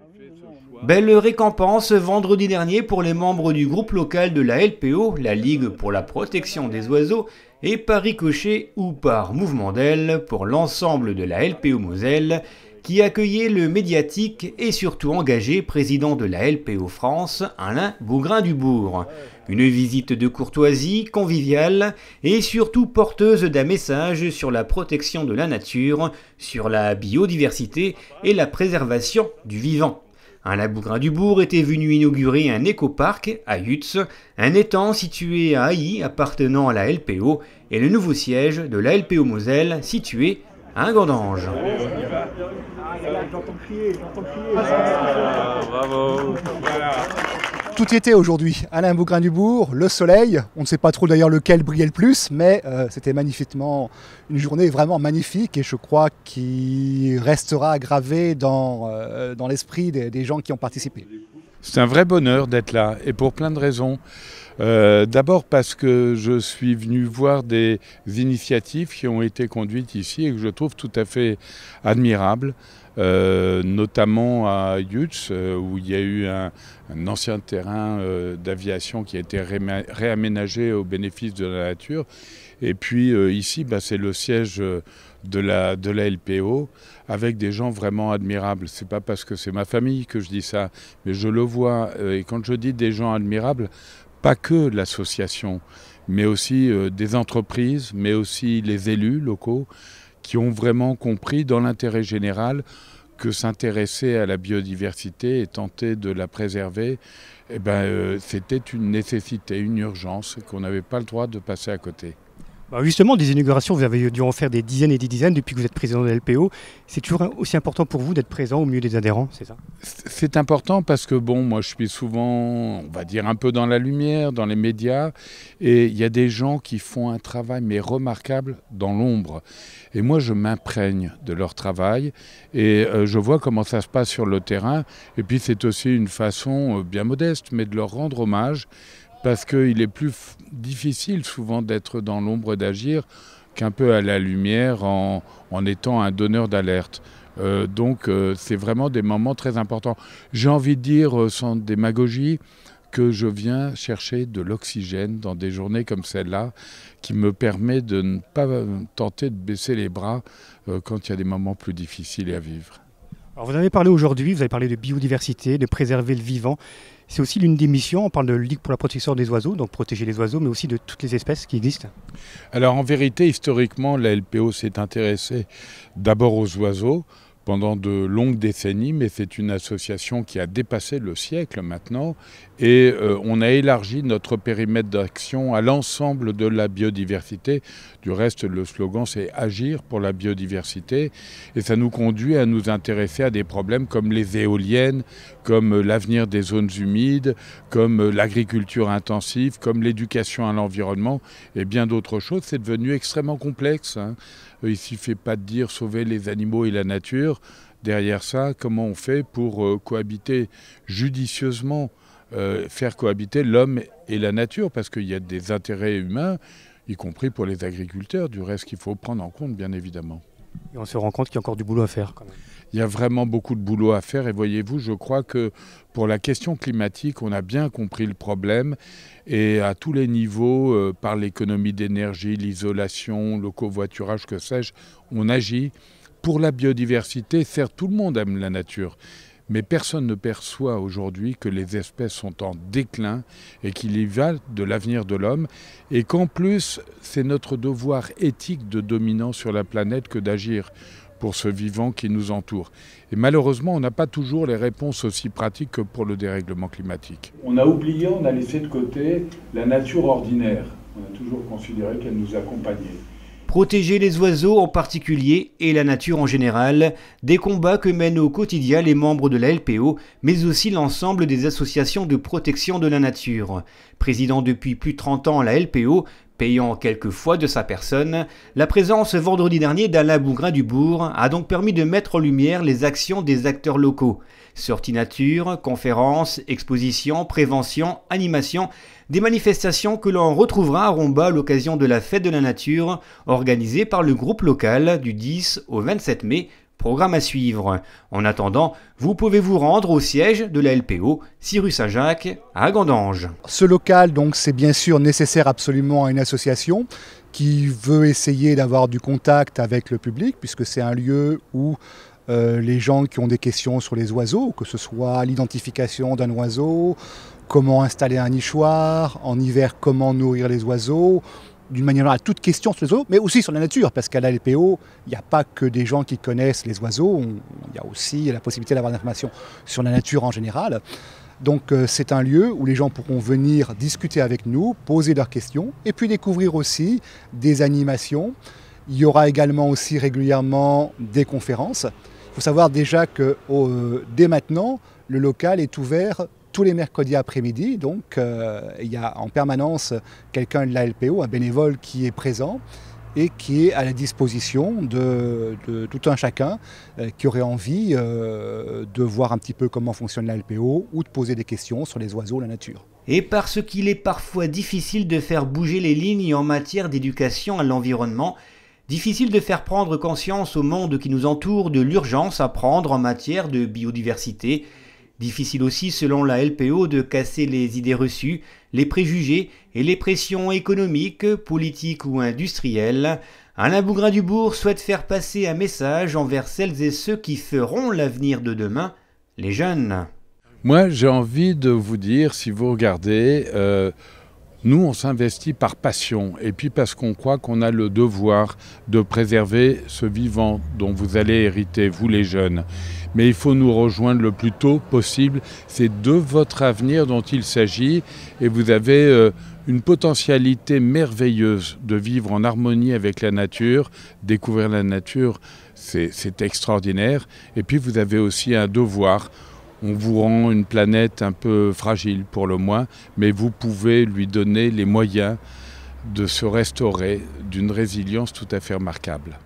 Ah Belle récompense vendredi dernier pour les membres du groupe local de la LPO, la Ligue pour la protection des oiseaux, et par ricochet ou par mouvement d'aile pour l'ensemble de la LPO Moselle qui accueillait le médiatique et surtout engagé président de la LPO France, Alain Bougrain-Dubourg. Une visite de courtoisie, conviviale et surtout porteuse d'un message sur la protection de la nature, sur la biodiversité et la préservation du vivant. Alain Bougrain-Dubourg était venu inaugurer un écoparc à Yutz, un étang situé à Haï appartenant à la LPO et le nouveau siège de la LPO Moselle situé à Grandange j'entends crier, j'entends crier. Ah, ah, bravo. Tout était aujourd'hui. Alain Bougrain-Dubourg, le soleil. On ne sait pas trop d'ailleurs lequel brillait le plus, mais euh, c'était magnifiquement une journée vraiment magnifique et je crois qu'il restera gravé dans, euh, dans l'esprit des, des gens qui ont participé. C'est un vrai bonheur d'être là et pour plein de raisons. Euh, d'abord parce que je suis venu voir des initiatives qui ont été conduites ici et que je trouve tout à fait admirables. Euh, notamment à Yutz, euh, où il y a eu un, ancien terrain d'aviation qui a été réaménagé au bénéfice de la nature. Et puis ici, bah, c'est le siège de la, de la LPO avec des gens vraiment admirables. C'est pas parce que c'est ma famille que je dis ça, mais je le vois. Et quand je dis des gens admirables, pas que l'association, mais aussi euh, des entreprises, mais aussi les élus locaux qui ont vraiment compris dans l'intérêt général que s'intéresser à la biodiversité et tenter de la préserver, eh ben, euh, c'était une nécessité, une urgence qu'on n'avait pas le droit de passer à côté. Bah, justement, des inaugurations, vous avez dû en faire des dizaines et des dizaines depuis que vous êtes président de l'LPO. C'est toujours aussi important pour vous d'être présent au milieu des adhérents, c'est ça C'est important parce que, bon, moi je suis souvent, on va dire, un peu dans la lumière, dans les médias, et il y a des gens qui font un travail, mais remarquable, dans l'ombre. Et moi je m'imprègne de leur travail, et euh, je vois comment ça se passe sur le terrain, et puis c'est aussi une façon euh, bien modeste, mais de leur rendre hommage parce qu'il est plus difficile souvent d'être dans l'ombre d'agir qu'un peu à la lumière en, étant un donneur d'alerte. Euh, donc euh, c'est vraiment des moments très importants. J'ai envie de dire, euh, sans démagogie, que je viens chercher de l'oxygène dans des journées comme celle-là, qui me permet de ne pas tenter de baisser les bras quand il y a des moments plus difficiles à vivre. Alors vous avez parlé aujourd'hui, vous avez parlé de biodiversité, de préserver le vivant. C'est aussi l'une des missions, on parle de Ligue pour la protection des oiseaux, donc protéger les oiseaux, mais aussi de toutes les espèces qui existent. Alors en vérité, historiquement, la LPO s'est intéressée d'abord aux oiseaux, pendant de longues décennies, mais c'est une association qui a dépassé le siècle maintenant, et euh, on a élargi notre périmètre d'action à l'ensemble de la biodiversité. Du reste, le slogan, c'est agir pour la biodiversité, et ça nous conduit à nous intéresser à des problèmes comme les éoliennes, comme euh, l'avenir des zones humides, comme euh, l'agriculture intensive, comme l'éducation à l'environnement, et bien d'autres choses. C'est devenu extrêmement complexe. Hein. Euh, il ne suffit pas de dire sauver les animaux et la nature. Derrière ça, comment on fait pour euh, cohabiter judicieusement, euh, faire cohabiter l'homme et la nature Parce qu'il y a des intérêts humains, y compris pour les agriculteurs, du reste qu'il faut prendre en compte, bien évidemment on se rend compte qu'il y a encore du boulot à faire Il y a vraiment beaucoup de boulot à faire et voyez-vous, je crois que pour la question climatique, on a bien compris le problème et à tous les niveaux, euh, par l'économie d'énergie, l'isolation, le covoiturage, que sais-je, on agit. Pour la biodiversité, certes, tout le monde aime la nature, mais personne ne perçoit aujourd'hui que les espèces sont en déclin et qu'il y va de l'avenir de l'homme, et qu'en plus, c'est notre devoir éthique de dominant sur la planète que d'agir pour ce vivant qui nous entoure. Et malheureusement, on n'a pas toujours les réponses aussi pratiques que pour le dérèglement climatique. On a oublié, on a laissé de côté la nature ordinaire. On a toujours considéré qu'elle nous accompagnait protéger les oiseaux en particulier et la nature en général, des combats que mènent au quotidien les membres de la LPO, mais aussi l'ensemble des associations de protection de la nature. Président depuis plus de 30 ans à la LPO, payant quelquefois de sa personne, la présence vendredi dernier d'Alain Bougrain Bourg a donc permis de mettre en lumière les actions des acteurs locaux. Sorties nature, conférences, expositions, prévention, animation, des manifestations que l'on retrouvera à Romba à l'occasion de la Fête de la Nature, organisée par le groupe local du 10 au 27 mai Programme à suivre. En attendant, vous pouvez vous rendre au siège de la LPO, 6 rue Saint-Jacques, à Gandange. Ce local, donc, c'est bien sûr nécessaire absolument à une association qui veut essayer d'avoir du contact avec le public, puisque c'est un lieu où euh, les gens qui ont des questions sur les oiseaux, que ce soit l'identification d'un oiseau, comment installer un nichoir, en hiver comment nourrir les oiseaux, d'une manière à toute question sur les oiseaux, mais aussi sur la nature, parce qu'à l'ALPO, il n'y a pas que des gens qui connaissent les oiseaux, il y a aussi la possibilité d'avoir des informations sur la nature en général. Donc euh, c'est un lieu où les gens pourront venir discuter avec nous, poser leurs questions, et puis découvrir aussi des animations. Il y aura également aussi régulièrement des conférences. Il faut savoir déjà que euh, dès maintenant, le local est ouvert tous les mercredis après-midi. Donc, euh, il y a en permanence quelqu'un de la LPO, un bénévole qui est présent et qui est à la disposition de, tout un chacun euh, qui aurait envie euh, de voir un petit peu comment fonctionne la ou de poser des questions sur les oiseaux, la nature. Et parce qu'il est parfois difficile de faire bouger les lignes en matière d'éducation à l'environnement, difficile de faire prendre conscience au monde qui nous entoure de l'urgence à prendre en matière de biodiversité Difficile aussi, selon la LPO, de casser les idées reçues, les préjugés et les pressions économiques, politiques ou industrielles. Alain Bougrain-Dubourg souhaite faire passer un message envers celles et ceux qui feront l'avenir de demain, les jeunes. Moi, j'ai envie de vous dire, si vous regardez, euh, nous, on s'investit par passion et puis parce qu'on croit qu'on a le devoir de préserver ce vivant dont vous allez hériter, vous les jeunes. Mais il faut nous rejoindre le plus tôt possible. C'est de votre avenir dont il s'agit et vous avez euh, une potentialité merveilleuse de vivre en harmonie avec la nature. Découvrir la nature, c'est extraordinaire. Et puis vous avez aussi un devoir on vous rend une planète un peu fragile pour le moins, mais vous pouvez lui donner les moyens de se restaurer d'une résilience tout à fait remarquable.